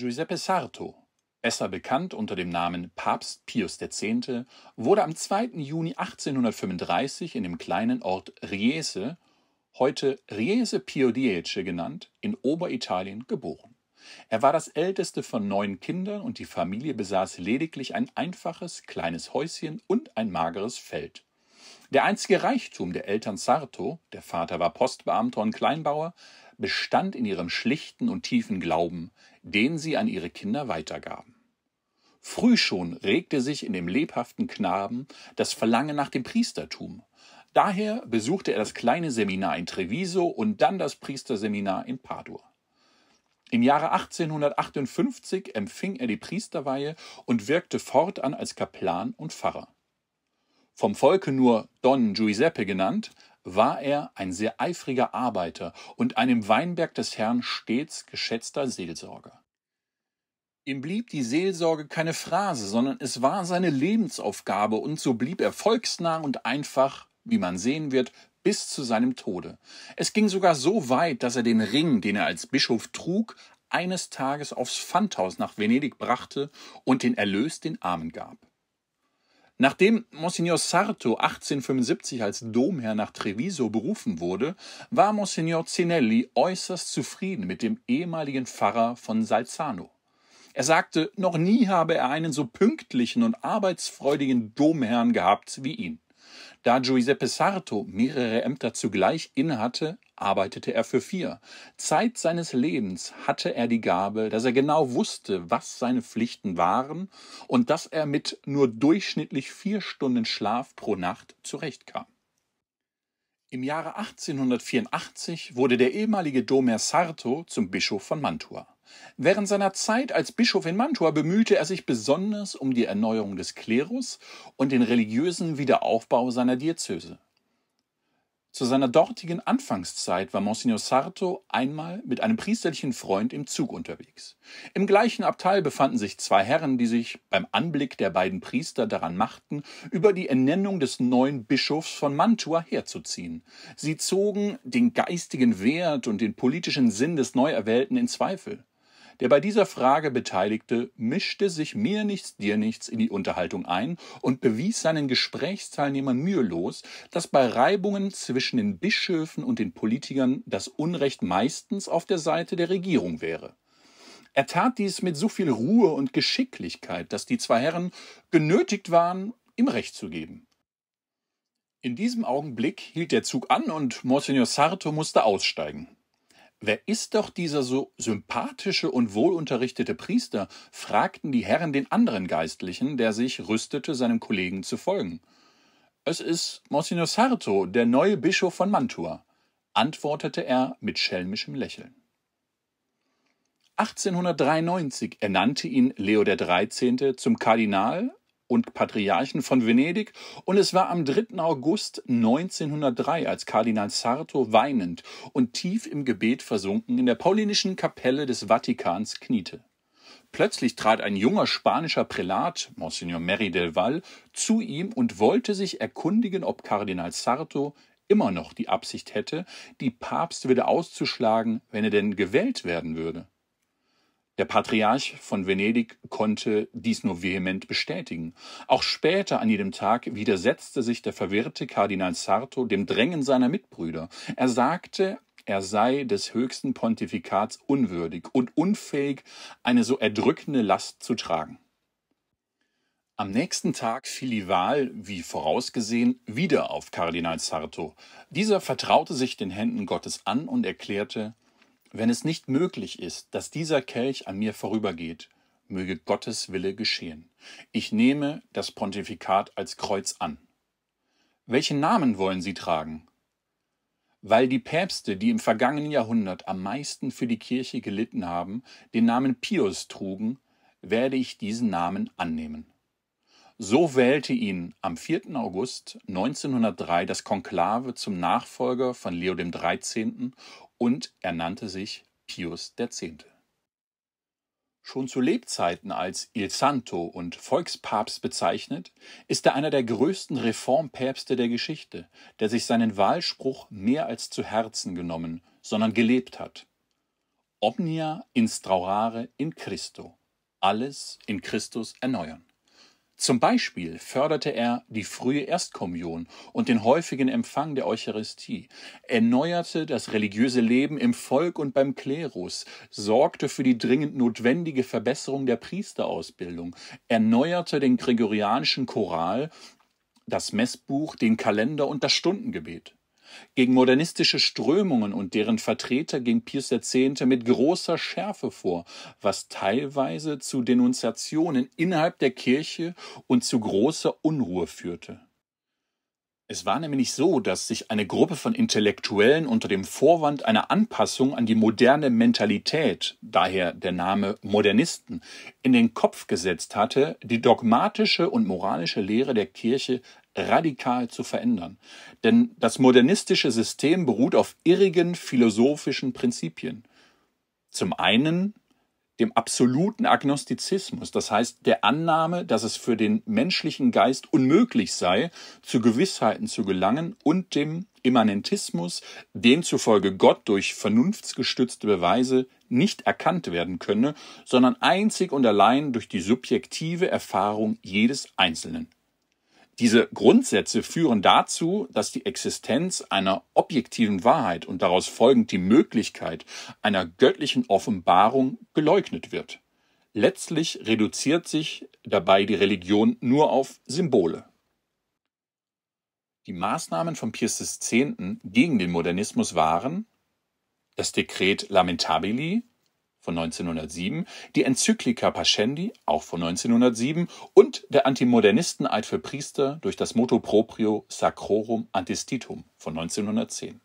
Giuseppe Sarto, besser bekannt unter dem Namen Papst Pius X., wurde am 2. Juni 1835 in dem kleinen Ort Riese, heute Riese Pio Diece genannt, in Oberitalien geboren. Er war das älteste von neun Kindern und die Familie besaß lediglich ein einfaches, kleines Häuschen und ein mageres Feld. Der einzige Reichtum der Eltern Sarto, der Vater war Postbeamter und Kleinbauer, bestand in ihrem schlichten und tiefen Glauben, den sie an ihre Kinder weitergaben. Früh schon regte sich in dem lebhaften Knaben das Verlangen nach dem Priestertum. Daher besuchte er das kleine Seminar in Treviso und dann das Priesterseminar in Padua. Im Jahre 1858 empfing er die Priesterweihe und wirkte fortan als Kaplan und Pfarrer. Vom Volke nur Don Giuseppe genannt, war er ein sehr eifriger Arbeiter und ein im Weinberg des Herrn stets geschätzter Seelsorger. Ihm blieb die Seelsorge keine Phrase, sondern es war seine Lebensaufgabe und so blieb er volksnah und einfach, wie man sehen wird, bis zu seinem Tode. Es ging sogar so weit, dass er den Ring, den er als Bischof trug, eines Tages aufs Pfandhaus nach Venedig brachte und den Erlös den Armen gab. Nachdem Monsignor Sarto 1875 als Domherr nach Treviso berufen wurde, war Monsignor Zinelli äußerst zufrieden mit dem ehemaligen Pfarrer von Salzano. Er sagte, noch nie habe er einen so pünktlichen und arbeitsfreudigen Domherrn gehabt wie ihn. Da Giuseppe Sarto mehrere Ämter zugleich innehatte, arbeitete er für vier. Zeit seines Lebens hatte er die Gabe, dass er genau wusste, was seine Pflichten waren und dass er mit nur durchschnittlich vier Stunden Schlaf pro Nacht zurechtkam. Im Jahre 1884 wurde der ehemalige Domer Sarto zum Bischof von Mantua. Während seiner Zeit als Bischof in Mantua bemühte er sich besonders um die Erneuerung des Klerus und den religiösen Wiederaufbau seiner Diözese. Zu seiner dortigen Anfangszeit war Monsignor Sarto einmal mit einem priesterlichen Freund im Zug unterwegs. Im gleichen Abteil befanden sich zwei Herren, die sich beim Anblick der beiden Priester daran machten, über die Ernennung des neuen Bischofs von Mantua herzuziehen. Sie zogen den geistigen Wert und den politischen Sinn des Neuerwählten in Zweifel. Der bei dieser Frage Beteiligte mischte sich mir nichts, dir nichts in die Unterhaltung ein und bewies seinen Gesprächsteilnehmern mühelos, dass bei Reibungen zwischen den Bischöfen und den Politikern das Unrecht meistens auf der Seite der Regierung wäre. Er tat dies mit so viel Ruhe und Geschicklichkeit, dass die zwei Herren genötigt waren, ihm Recht zu geben. In diesem Augenblick hielt der Zug an und Monsignor Sarto musste aussteigen. Wer ist doch dieser so sympathische und wohlunterrichtete Priester? fragten die Herren den anderen Geistlichen, der sich rüstete, seinem Kollegen zu folgen. Es ist Monsignor Sarto, der neue Bischof von Mantua, antwortete er mit schelmischem Lächeln. 1893 ernannte ihn Leo XIII. zum Kardinal und Patriarchen von Venedig und es war am 3. August 1903, als Kardinal Sarto weinend und tief im Gebet versunken in der paulinischen Kapelle des Vatikans kniete. Plötzlich trat ein junger spanischer Prälat, Monsignor Mary del Val, zu ihm und wollte sich erkundigen, ob Kardinal Sarto immer noch die Absicht hätte, die Papstwille auszuschlagen, wenn er denn gewählt werden würde. Der Patriarch von Venedig konnte dies nur vehement bestätigen. Auch später an jedem Tag widersetzte sich der verwirrte Kardinal Sarto dem Drängen seiner Mitbrüder. Er sagte, er sei des höchsten Pontifikats unwürdig und unfähig, eine so erdrückende Last zu tragen. Am nächsten Tag fiel die Wahl, wie vorausgesehen, wieder auf Kardinal Sarto. Dieser vertraute sich den Händen Gottes an und erklärte, wenn es nicht möglich ist, dass dieser Kelch an mir vorübergeht, möge Gottes Wille geschehen. Ich nehme das Pontifikat als Kreuz an. Welchen Namen wollen Sie tragen? Weil die Päpste, die im vergangenen Jahrhundert am meisten für die Kirche gelitten haben, den Namen Pius trugen, werde ich diesen Namen annehmen. So wählte ihn am 4. August 1903 das Konklave zum Nachfolger von Leo XIII. und ernannte sich Pius X. Schon zu Lebzeiten als Il Santo und Volkspapst bezeichnet, ist er einer der größten Reformpäpste der Geschichte, der sich seinen Wahlspruch mehr als zu Herzen genommen, sondern gelebt hat. Omnia instaurare in Christo, alles in Christus erneuern. Zum Beispiel förderte er die frühe Erstkommunion und den häufigen Empfang der Eucharistie, erneuerte das religiöse Leben im Volk und beim Klerus, sorgte für die dringend notwendige Verbesserung der Priesterausbildung, erneuerte den gregorianischen Choral, das Messbuch, den Kalender und das Stundengebet. Gegen modernistische Strömungen und deren Vertreter ging Pius X. mit großer Schärfe vor, was teilweise zu Denunziationen innerhalb der Kirche und zu großer Unruhe führte. Es war nämlich so, dass sich eine Gruppe von Intellektuellen unter dem Vorwand einer Anpassung an die moderne Mentalität, daher der Name Modernisten, in den Kopf gesetzt hatte, die dogmatische und moralische Lehre der Kirche radikal zu verändern. Denn das modernistische System beruht auf irrigen philosophischen Prinzipien. Zum einen dem absoluten Agnostizismus, das heißt der Annahme, dass es für den menschlichen Geist unmöglich sei, zu Gewissheiten zu gelangen und dem Immanentismus, demzufolge Gott durch vernunftsgestützte Beweise nicht erkannt werden könne, sondern einzig und allein durch die subjektive Erfahrung jedes Einzelnen. Diese Grundsätze führen dazu, dass die Existenz einer objektiven Wahrheit und daraus folgend die Möglichkeit einer göttlichen Offenbarung geleugnet wird. Letztlich reduziert sich dabei die Religion nur auf Symbole. Die Maßnahmen von Pius X. gegen den Modernismus waren das Dekret Lamentabili, von 1907, die Enzyklika Pascendi, auch von 1907, und der Antimodernisteneid für Priester durch das Motto proprio Sacrorum Antistitum von 1910.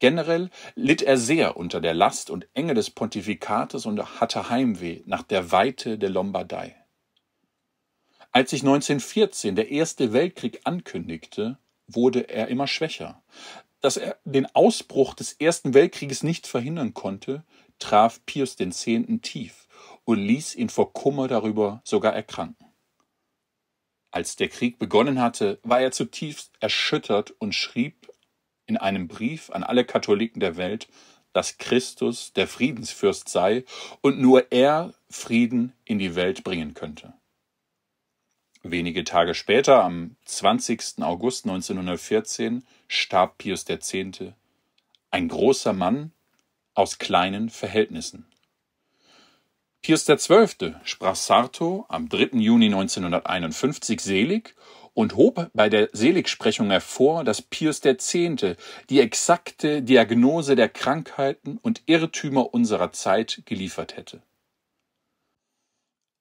Generell litt er sehr unter der Last und Enge des Pontifikates und hatte Heimweh nach der Weite der Lombardei. Als sich 1914 der Erste Weltkrieg ankündigte, wurde er immer schwächer. Dass er den Ausbruch des Ersten Weltkrieges nicht verhindern konnte, traf Pius X. tief und ließ ihn vor Kummer darüber sogar erkranken. Als der Krieg begonnen hatte, war er zutiefst erschüttert und schrieb in einem Brief an alle Katholiken der Welt, dass Christus der Friedensfürst sei und nur er Frieden in die Welt bringen könnte. Wenige Tage später, am 20. August 1914, starb Pius X., ein großer Mann, aus kleinen Verhältnissen. Pius XII. sprach Sarto am 3. Juni 1951 selig und hob bei der Seligsprechung hervor, dass Pius X. die exakte Diagnose der Krankheiten und Irrtümer unserer Zeit geliefert hätte.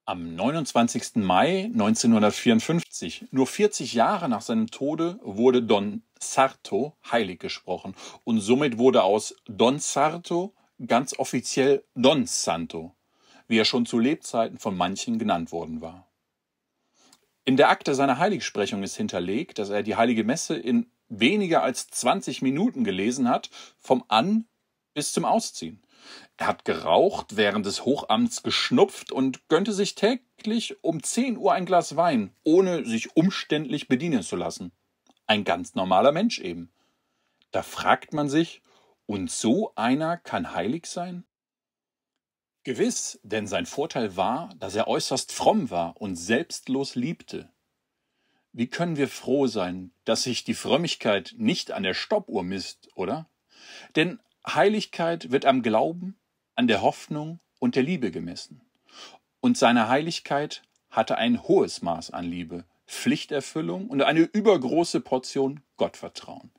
Am 29. Mai 1954, nur 40 Jahre nach seinem Tode, wurde Don Sarto heilig gesprochen und somit wurde aus Don Sarto ganz offiziell Don Santo, wie er schon zu Lebzeiten von manchen genannt worden war. In der Akte seiner Heiligsprechung ist hinterlegt, dass er die heilige Messe in weniger als 20 Minuten gelesen hat, vom An bis zum Ausziehen. Er hat geraucht, während des Hochamts geschnupft und gönnte sich täglich um 10 Uhr ein Glas Wein, ohne sich umständlich bedienen zu lassen. Ein ganz normaler Mensch eben. Da fragt man sich, und so einer kann heilig sein? Gewiss, denn sein Vorteil war, dass er äußerst fromm war und selbstlos liebte. Wie können wir froh sein, dass sich die Frömmigkeit nicht an der Stoppuhr misst, oder? Denn Heiligkeit wird am Glauben, an der Hoffnung und der Liebe gemessen. Und seine Heiligkeit hatte ein hohes Maß an Liebe, Pflichterfüllung und eine übergroße Portion Gottvertrauen.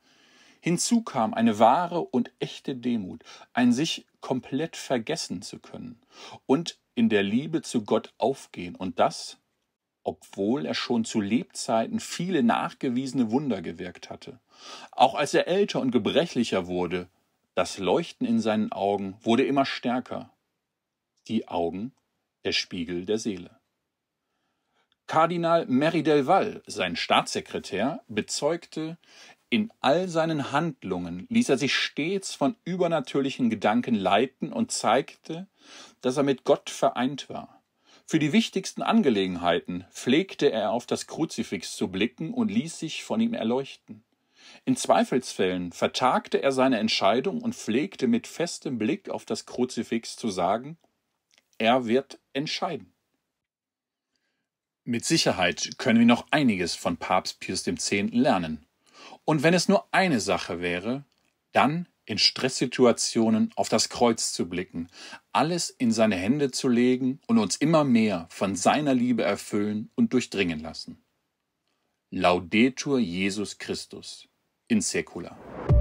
Hinzu kam eine wahre und echte Demut, ein sich komplett vergessen zu können und in der Liebe zu Gott aufgehen und das, obwohl er schon zu Lebzeiten viele nachgewiesene Wunder gewirkt hatte. Auch als er älter und gebrechlicher wurde, das Leuchten in seinen Augen wurde immer stärker. Die Augen, der Spiegel der Seele. Kardinal Merry del Val, sein Staatssekretär, bezeugte, in all seinen Handlungen ließ er sich stets von übernatürlichen Gedanken leiten und zeigte, dass er mit Gott vereint war. Für die wichtigsten Angelegenheiten pflegte er auf das Kruzifix zu blicken und ließ sich von ihm erleuchten. In Zweifelsfällen vertagte er seine Entscheidung und pflegte mit festem Blick auf das Kruzifix zu sagen, er wird entscheiden. Mit Sicherheit können wir noch einiges von Papst Pius X. lernen. Und wenn es nur eine Sache wäre, dann in Stresssituationen auf das Kreuz zu blicken, alles in seine Hände zu legen und uns immer mehr von seiner Liebe erfüllen und durchdringen lassen. Laudetur Jesus Christus in Säcula.